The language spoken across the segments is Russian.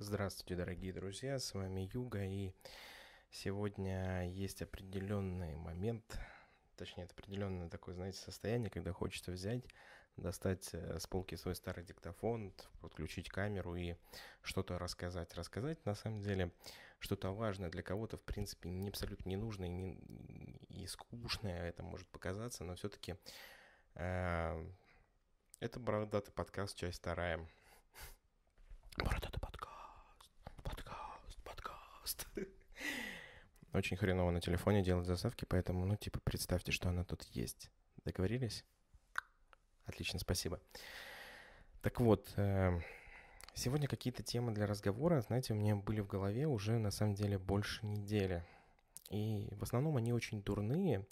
Здравствуйте, дорогие друзья, с вами Юга, и сегодня есть определенный момент, точнее, определенное такое, знаете, состояние, когда хочется взять, достать э, с полки свой старый диктофон, подключить камеру и что-то рассказать. Рассказать, на самом деле, что-то важное для кого-то, в принципе, не абсолютно не нужно и, не, и скучное это может показаться, но все-таки э, это «Бородатый подкаст», часть вторая. Очень хреново на телефоне делать заставки, поэтому, ну, типа, представьте, что она тут есть. Договорились? Отлично, спасибо. Так вот, э, сегодня какие-то темы для разговора, знаете, у меня были в голове уже, на самом деле, больше недели. И в основном они очень дурные,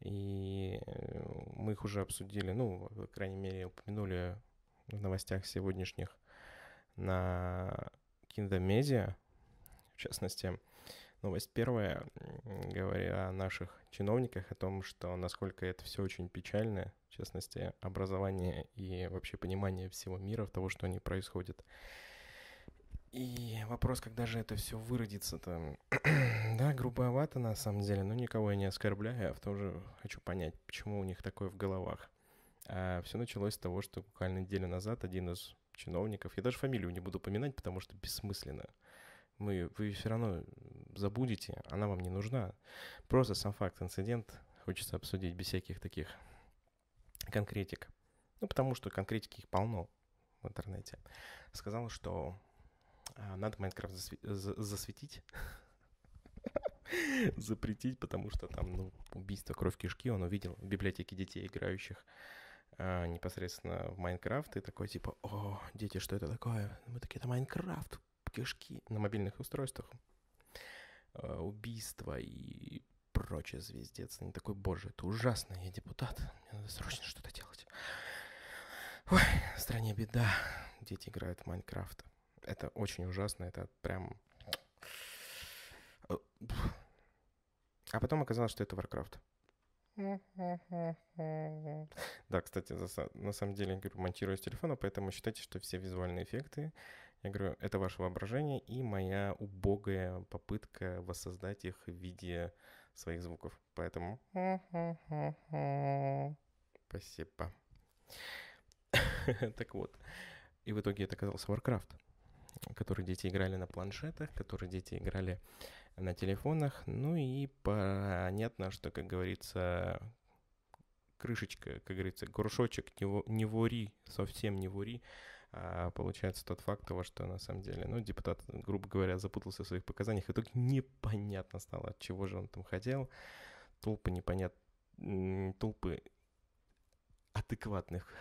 и э, мы их уже обсудили, ну, по крайней мере, упомянули в новостях сегодняшних на Киндомедиа, в частности новость первая, говоря о наших чиновниках, о том, что насколько это все очень печально, в частности, образование и вообще понимание всего мира, того, что они происходит. И вопрос, когда же это все выродится-то? да, грубовато на самом деле, но никого я не оскорбляю, а в том же хочу понять, почему у них такое в головах. А все началось с того, что буквально неделю назад один из чиновников, я даже фамилию не буду поминать, потому что бессмысленно, вы, вы все равно э, забудете, она вам не нужна. Просто сам факт, инцидент хочется обсудить без всяких таких конкретик. Ну, потому что конкретики их полно в интернете. Сказал, что а, надо Майнкрафт засве- засветить, запретить, потому что там, ну, убийство кровь кишки, он увидел в библиотеке детей, играющих а, непосредственно в Майнкрафт, и такой типа, о, дети, что это такое? Мы такие, это Майнкрафт, кишки на мобильных устройствах, э, убийства и прочее звездец. Не такой, боже, это ужасно, я депутат, мне надо срочно что-то делать. Ой, в стране беда, дети играют в Майнкрафт. Это очень ужасно, это прям... Э, а потом оказалось, что это Варкрафт. Да, кстати, на самом деле, я говорю, монтирую с телефона, поэтому считайте, что все визуальные эффекты я говорю, это ваше воображение и моя убогая попытка воссоздать их в виде своих звуков. Поэтому... Спасибо. так вот. И в итоге это оказался Warcraft, который дети играли на планшетах, который дети играли на телефонах. Ну и понятно, что, как говорится, крышечка, как говорится, горшочек не, не вори, совсем не вори, а получается тот факт того, что на самом деле, ну, депутат, грубо говоря, запутался в своих показаниях, и только непонятно стало, от чего же он там хотел. Толпы непонятно, толпы адекватных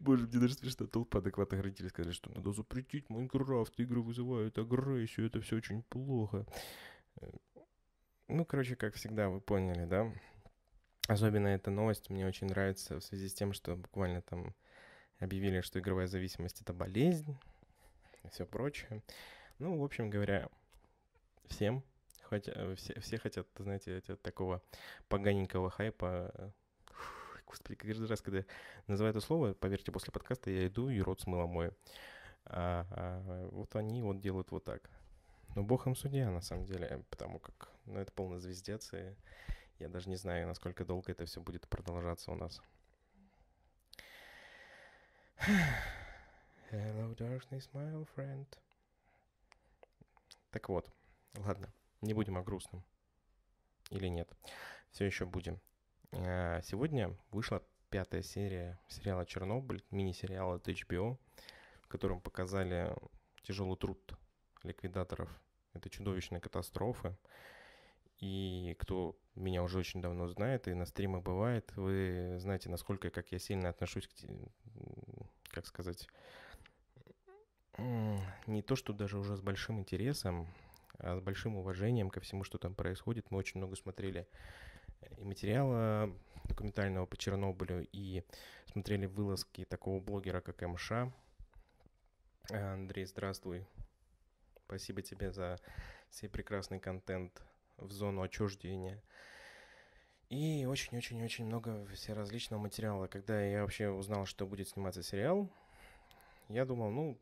Боже, мне даже смешно, толпа адекватных родителей сказали, что надо запретить Майнкрафт, игры вызывают агрессию, это все очень плохо. Э, ну, короче, как всегда, вы поняли, да? Особенно эта новость мне очень нравится в связи с тем, что буквально там объявили, что игровая зависимость — это болезнь и все прочее. Ну, в общем говоря, всем, хоть, э, все, все хотят, знаете, такого поганенького хайпа. Э, господи, каждый раз, когда называю это слово, поверьте, после подкаста я иду и рот смыло мой. А, а вот они вот делают вот так. Ну, бог им судья, на самом деле, потому как, ну, это полный звездец, и я даже не знаю, насколько долго это все будет продолжаться у нас. Hello, darkness, my old friend. Так вот, ладно, не будем о грустном. Или нет. Все еще будем. А, сегодня вышла пятая серия сериала «Чернобыль», мини-сериала от HBO, в котором показали тяжелый труд ликвидаторов этой чудовищной катастрофы. И кто меня уже очень давно знает и на стримах бывает, вы знаете, насколько как я сильно отношусь к, как сказать, не то, что даже уже с большим интересом, а с большим уважением ко всему, что там происходит. Мы очень много смотрели и материала документального по Чернобылю, и смотрели вылазки такого блогера, как МШ. Андрей, здравствуй. Спасибо тебе за все прекрасный контент – в зону отчуждения. И очень-очень-очень много всеразличного материала. Когда я вообще узнал, что будет сниматься сериал, я думал, ну,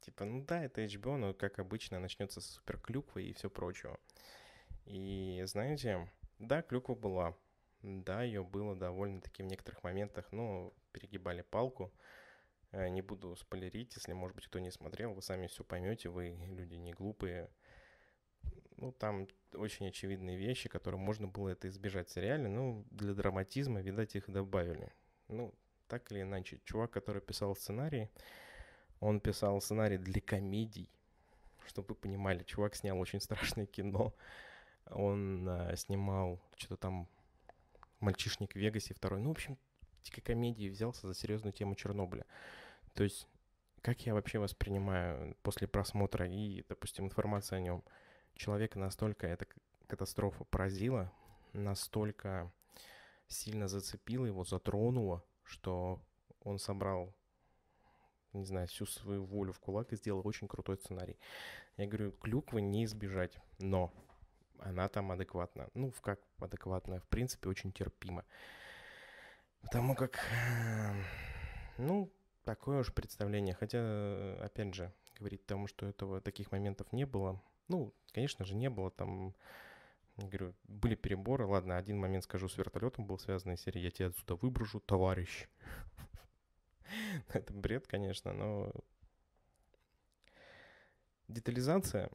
типа, ну да, это HBO, но, как обычно, начнется с супер и все прочего. И, знаете, да, клюква была. Да, ее было довольно-таки в некоторых моментах, но перегибали палку. Э, не буду спойлерить, если, может быть, кто не смотрел, вы сами все поймете, вы люди не глупые ну, там очень очевидные вещи, которые можно было это избежать в сериале, но ну, для драматизма, видать, их добавили. Ну, так или иначе, чувак, который писал сценарий, он писал сценарий для комедий, чтобы вы понимали, чувак снял очень страшное кино. Он э, снимал что-то там «Мальчишник в Вегасе» второй. Ну, в общем, дикой комедии взялся за серьезную тему Чернобыля. То есть, как я вообще воспринимаю после просмотра и, допустим, информация о нем – человека настолько эта катастрофа поразила, настолько сильно зацепила его, затронула, что он собрал, не знаю, всю свою волю в кулак и сделал очень крутой сценарий. Я говорю, клюквы не избежать, но она там адекватна. Ну, в как адекватна, в принципе, очень терпимо. Потому как, э, ну, такое уж представление. Хотя, э, опять же, говорить тому, что этого таких моментов не было – ну, конечно же, не было там Говорю, были переборы. Ладно, один момент скажу, с вертолетом был связан из серии «Я тебя отсюда выброжу, товарищ». Это бред, конечно, но... Детализация,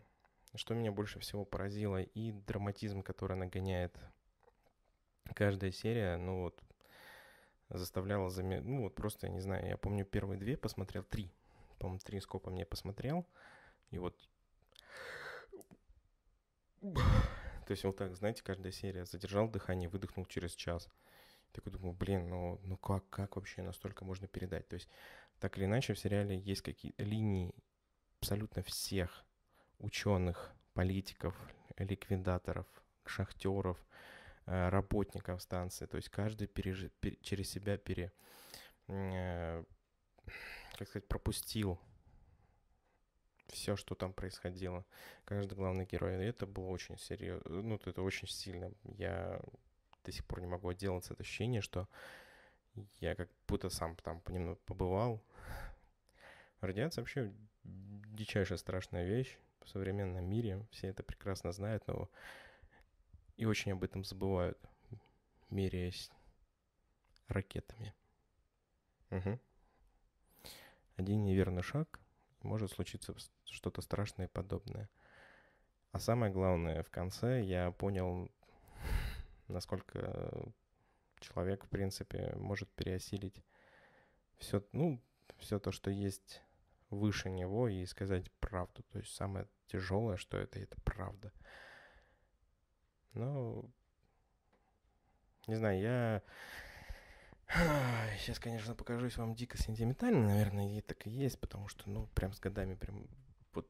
что меня больше всего поразило, и драматизм, который нагоняет Каждая серия, ну вот, заставляла заметить... Ну вот просто, я не знаю, я помню первые две посмотрел, три. По-моему, три скопа мне посмотрел. И вот то есть вот так, знаете, каждая серия. Задержал дыхание, выдохнул через час. Такой думаю, блин, ну, ну как, как вообще настолько можно передать? То есть так или иначе в сериале есть какие-то линии абсолютно всех ученых, политиков, ликвидаторов, шахтеров, э, работников станции. То есть каждый пережи, пер, через себя пере, э, как сказать, пропустил все, что там происходило. Каждый главный герой. И это было очень серьезно. Ну, это очень сильно. Я до сих пор не могу отделаться от ощущения, что я как будто сам там понемногу побывал. Радиация вообще дичайшая страшная вещь в современном мире. Все это прекрасно знают, но и очень об этом забывают, меряясь ракетами. Угу. Один неверный шаг — может случиться что-то страшное и подобное. А самое главное, в конце я понял, насколько человек, в принципе, может переосилить все, ну, все то, что есть выше него, и сказать правду. То есть самое тяжелое, что это, это правда. Но, не знаю, я Сейчас, конечно, покажусь вам дико сентиментально, наверное, и так и есть, потому что, ну, прям с годами прям вот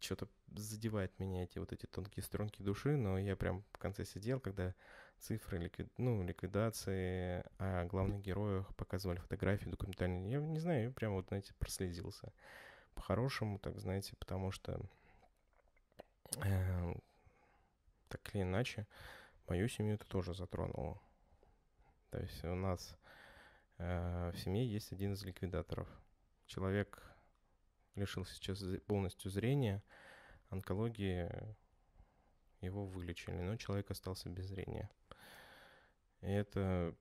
что-то задевает меня эти вот эти тонкие струнки души, но я прям в конце сидел, когда цифры, ликви... ну, ликвидации о а главных героях показывали фотографии документальные. Я не знаю, я прям вот, знаете, проследился По-хорошему, так, знаете, потому что э, так или иначе мою семью это тоже затронуло то есть у нас э, в семье есть один из ликвидаторов. Человек лишился сейчас полностью зрения, онкологии его вылечили, но человек остался без зрения. И это,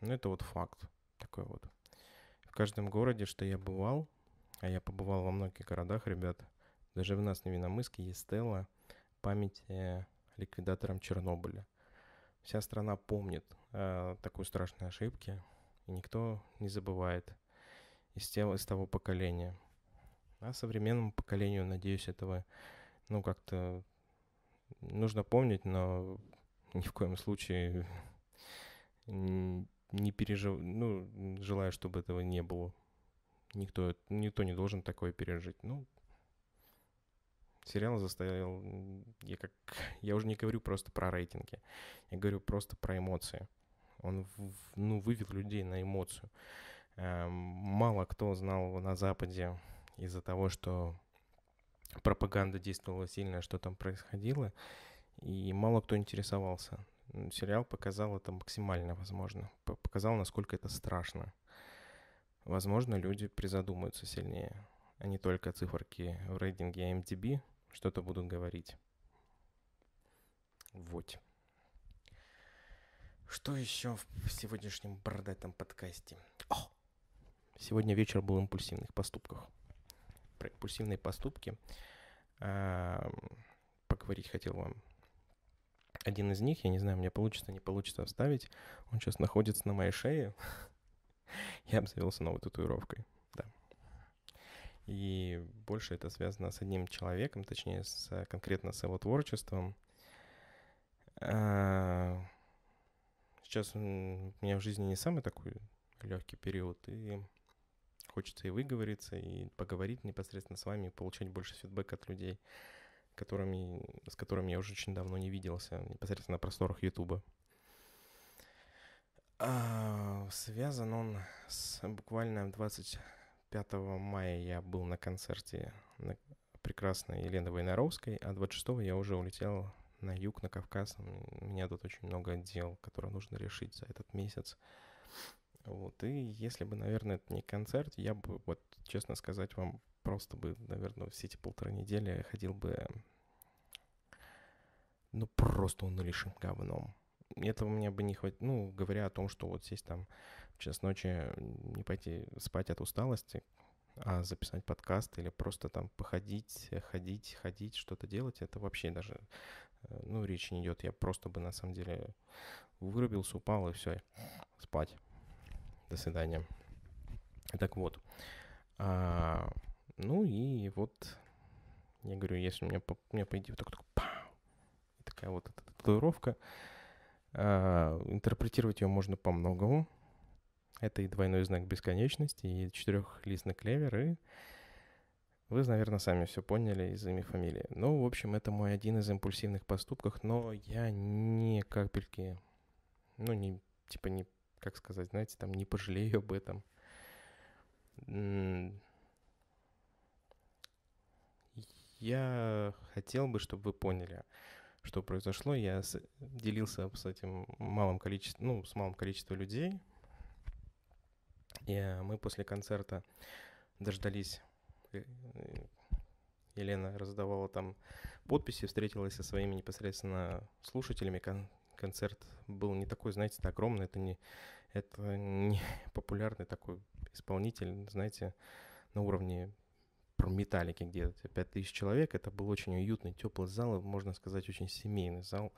ну, это вот факт такой вот. В каждом городе, что я бывал, а я побывал во многих городах, ребят, даже в нас, на Виномыске, есть стела памяти э, ликвидаторам Чернобыля. Вся страна помнит э, такой страшной ошибки, и никто не забывает из, тел, из того поколения. А современному поколению, надеюсь, этого, ну, как-то нужно помнить, но ни в коем случае не пережив... ну, желаю, чтобы этого не было. Никто, никто не должен такое пережить. Ну, Сериал заставил... Я, как... я уже не говорю просто про рейтинги, я говорю просто про эмоции. Он ну, вывел людей на эмоцию. Эм, мало кто знал на Западе из-за того, что пропаганда действовала сильно, что там происходило, и мало кто интересовался. Сериал показал это максимально возможно, показал, насколько это страшно. Возможно, люди призадумаются сильнее, а не только циферки в рейтинге MDB, что-то будут говорить. Вот. Что еще в сегодняшнем бородатом подкасте? О! Сегодня вечер был импульсивных поступках. Про импульсивные поступки а, поговорить хотел вам. Один из них, я не знаю, мне получится, не получится оставить. Он сейчас находится на моей шее. Я обзавелся новой татуировкой и больше это связано с одним человеком, точнее, с, э, конкретно с его творчеством. А, сейчас у меня в жизни не самый такой легкий период, и хочется и выговориться, и поговорить непосредственно с вами, и получать больше фидбэка от людей, которыми, с которыми я уже очень давно не виделся, непосредственно на просторах Ютуба. А, связан он с буквально 20 5 мая я был на концерте на прекрасной Елены Войнаровской, а 26 я уже улетел на юг, на Кавказ. У меня тут очень много дел, которые нужно решить за этот месяц. Вот, и если бы, наверное, это не концерт, я бы, вот, честно сказать вам, просто бы, наверное, все эти полторы недели ходил бы, ну, просто он лишим говном. Этого мне бы не хватило, ну, говоря о том, что вот здесь там в час ночи не пойти спать от усталости, а записать подкаст или просто там походить, ходить, ходить, что-то делать, это вообще даже, э, ну, речи не идет. Я просто бы, на самом деле, вырубился, упал и все, спать. До свидания. Так вот. А, ну и вот, я говорю, если у меня, по, у меня по идее, только, только такая вот эта татуировка, а, интерпретировать ее можно по-многому. Это и двойной знак бесконечности, и четырехлистный клевер, и вы, наверное, сами все поняли из имя фамилии. Ну, в общем, это мой один из импульсивных поступков, но я ни капельки, ну, не, типа, не, как сказать, знаете, там, не пожалею об этом. Я хотел бы, чтобы вы поняли, что произошло. Я делился с этим малым количеством, ну, с малым количеством людей, и э, мы после концерта дождались. Э, э, Елена раздавала там подписи, встретилась со своими непосредственно слушателями. Кон- концерт был не такой, знаете, огромный, это не, это не популярный такой исполнитель, знаете, на уровне про металлики где-то 5000 человек. Это был очень уютный, теплый зал, можно сказать, очень семейный зал,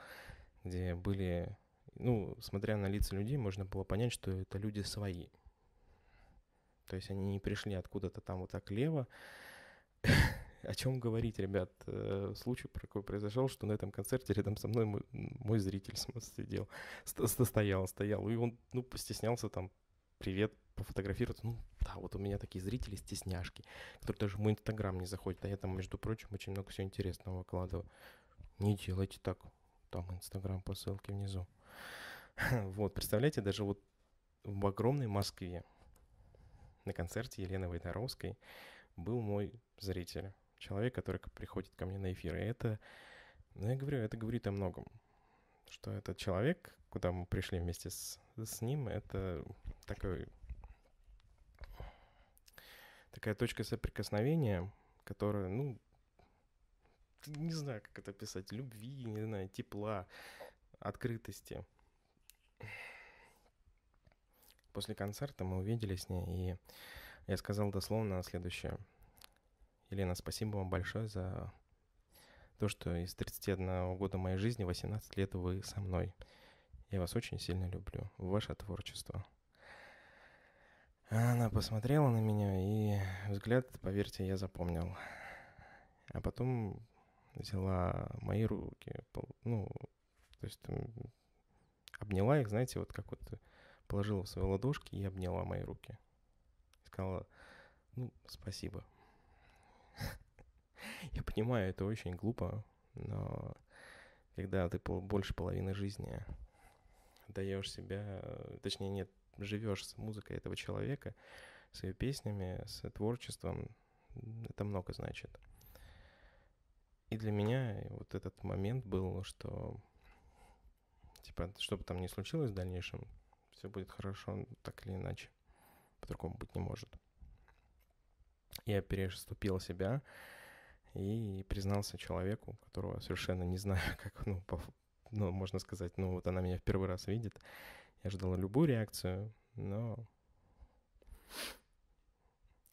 где были, ну, смотря на лица людей, можно было понять, что это люди свои. То есть они не пришли откуда-то там вот так лево. О чем говорить, ребят? Э, случай такой произошел, что на этом концерте рядом со мной мой, мой зритель сидел, стоял, стоял. И он, ну, постеснялся там, привет, пофотографироваться. Ну, да, вот у меня такие зрители стесняшки, которые даже в мой инстаграм не заходят. А я там, между прочим, очень много всего интересного выкладываю. Не делайте так. Там инстаграм по ссылке внизу. Вот, представляете, даже вот в огромной Москве на концерте Елены Войнаровской был мой зритель, человек, который приходит ко мне на эфир. И это, ну, я говорю, это говорит о многом. Что этот человек, куда мы пришли вместе с, с ним, это такой, такая точка соприкосновения, которая, ну, не знаю, как это писать, любви, не знаю, тепла, открытости после концерта мы увидели с ней, и я сказал дословно следующее. Елена, спасибо вам большое за то, что из 31 года моей жизни 18 лет вы со мной. Я вас очень сильно люблю. Ваше творчество. Она посмотрела на меня, и взгляд, поверьте, я запомнил. А потом взяла мои руки, ну, то есть обняла их, знаете, вот как вот э, положила в свои ладошки и обняла мои руки. И сказала, ну, спасибо. Я понимаю, это очень глупо, но когда ты больше половины жизни даешь себя, точнее, нет, живешь с музыкой этого человека, с ее песнями, с творчеством, это много значит. И для меня вот этот момент был, что типа, что бы там ни случилось в дальнейшем, все будет хорошо, так или иначе. По-другому быть не может. Я переступил себя и признался человеку, которого совершенно не знаю, как, ну, по, ну, можно сказать, ну, вот она меня в первый раз видит. Я ждал любую реакцию, но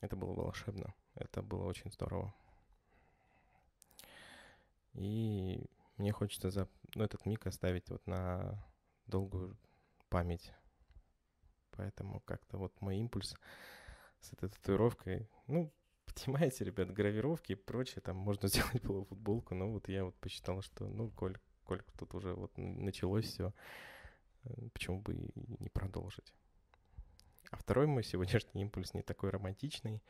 это было волшебно. Это было очень здорово. И мне хочется за ну, этот миг оставить вот на долгую память Поэтому как-то вот мой импульс с этой татуировкой, ну, понимаете, ребят, гравировки и прочее, там можно сделать было футболку, но вот я вот посчитал, что, ну, коль, коль тут уже вот началось все, э, почему бы и не продолжить. А второй мой сегодняшний импульс не такой романтичный,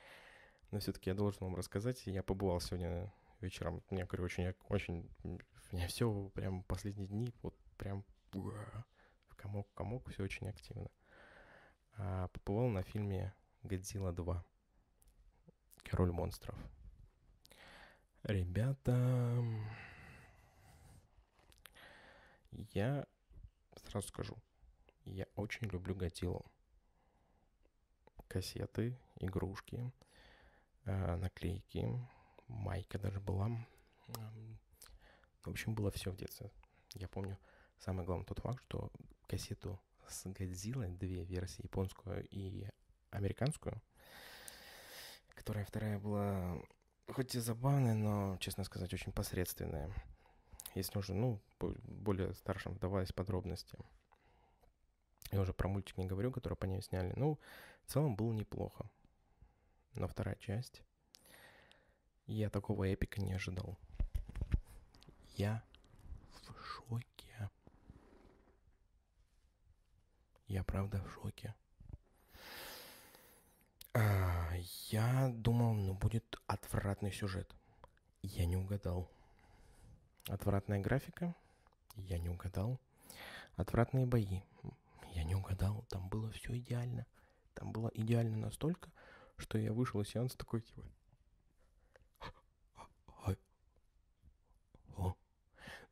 но все-таки я должен вам рассказать. Я побывал сегодня вечером, мне, говорю, очень, очень, меня все прям последние дни, вот прям в комок-комок, все очень активно. А, побывал на фильме «Годзилла 2. Король монстров». Ребята, я сразу скажу, я очень люблю Годзиллу. Кассеты, игрушки, а, наклейки, майка даже была. В общем, было все в детстве. Я помню, самое главное тот факт, что кассету с Годзиллой, две версии, японскую и американскую, которая вторая была хоть и забавная, но, честно сказать, очень посредственная. Если уже, ну, более старшим вдавались подробности. Я уже про мультик не говорю, который по ней сняли. Ну, в целом было неплохо. Но вторая часть... Я такого эпика не ожидал. Я Я правда в шоке. А, я думал, ну будет отвратный сюжет. Я не угадал. Отвратная графика. Я не угадал. Отвратные бои. Я не угадал. Там было все идеально. Там было идеально настолько, что я вышел из сеанса такой типа...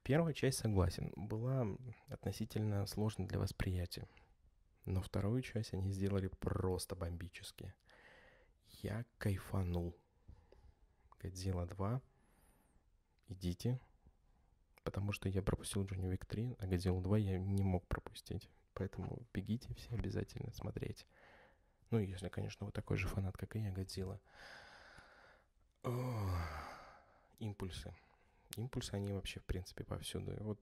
Первая часть, согласен, была относительно сложна для восприятия. Но вторую часть они сделали просто бомбически. Я кайфанул. Годзилла 2. Идите. Потому что я пропустил Джонни Вик 3, а Годзиллу 2 я не мог пропустить. Поэтому бегите все обязательно смотреть. Ну, если, конечно, вы такой же фанат, как и я, Годзилла. импульсы. Импульсы, они вообще, в принципе, повсюду. И вот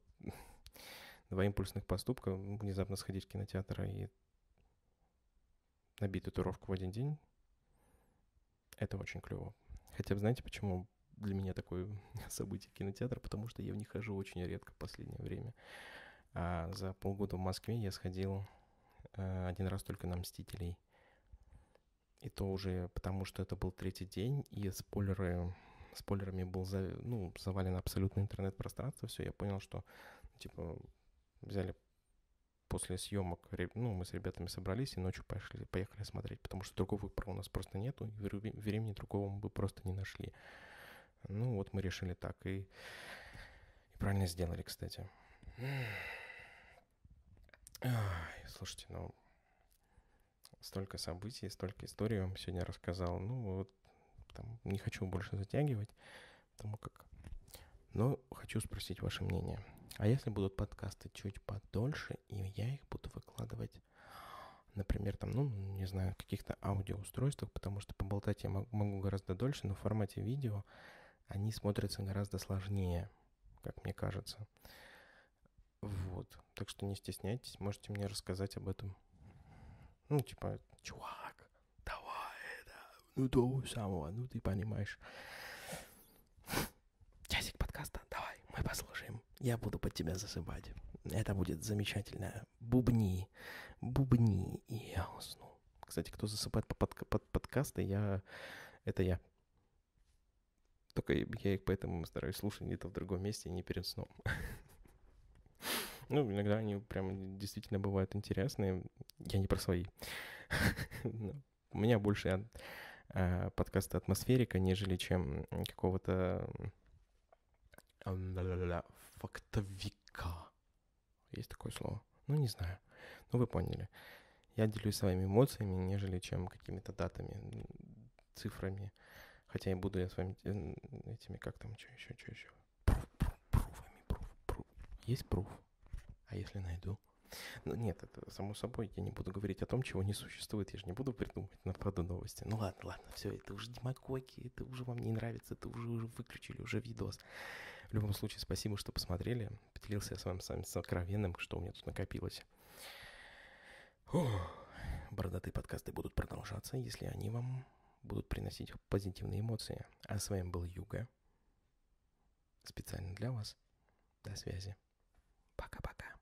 два импульсных поступка, внезапно сходить в кинотеатр и набить татуировку в один день, это очень клево. Хотя знаете, почему для меня такое событие кинотеатр? Потому что я в них хожу очень редко в последнее время. А за полгода в Москве я сходил э, один раз только на «Мстителей». И то уже потому, что это был третий день, и спойлеры, спойлерами был за, ну, завален абсолютно интернет-пространство. Все, я понял, что типа взяли после съемок, ну, мы с ребятами собрались и ночью пошли, поехали смотреть, потому что другого выбора у нас просто нету, и времени другого мы бы просто не нашли. Ну, вот мы решили так, и, и правильно сделали, кстати. Ай, слушайте, ну, столько событий, столько историй я вам сегодня рассказал. Ну, вот, там, не хочу больше затягивать, потому как но хочу спросить ваше мнение. А если будут подкасты чуть подольше, и я их буду выкладывать, например, там, ну, не знаю, каких-то аудиоустройствах, потому что поболтать я могу гораздо дольше, но в формате видео они смотрятся гораздо сложнее, как мне кажется. Вот. Так что не стесняйтесь, можете мне рассказать об этом. Ну, типа, чувак, давай это, ну того самого, ну ты понимаешь. мы послушаем. Я буду под тебя засыпать. Это будет замечательно. Бубни, бубни, и я усну. Кстати, кто засыпает под, под, под подкасты, я... Это я. Только я их поэтому стараюсь слушать где-то в другом месте, не перед сном. Ну, иногда они прям действительно бывают интересные. Я не про свои. У меня больше а, подкасты «Атмосферика», нежели чем какого-то фактовика. Есть такое слово? Ну, не знаю. Ну, вы поняли. Я делюсь своими эмоциями, нежели чем какими-то датами, цифрами. Хотя и буду я с вами э, этими, как там, что еще, что еще. Пруф, пруф, пруфами, пруф, пруф. Есть пруф? А если найду? Ну нет, это само собой, я не буду говорить о том, чего не существует, я же не буду придумывать на ходу новости. Ну ладно, ладно, все, это уже демагогия, это уже вам не нравится, это уже, уже выключили, уже видос. В любом случае, спасибо, что посмотрели. Поделился я с вами самим сокровенным, что у меня тут накопилось. Фух. Бородатые подкасты будут продолжаться, если они вам будут приносить позитивные эмоции. А с вами был Юга. Специально для вас. До связи. Пока-пока.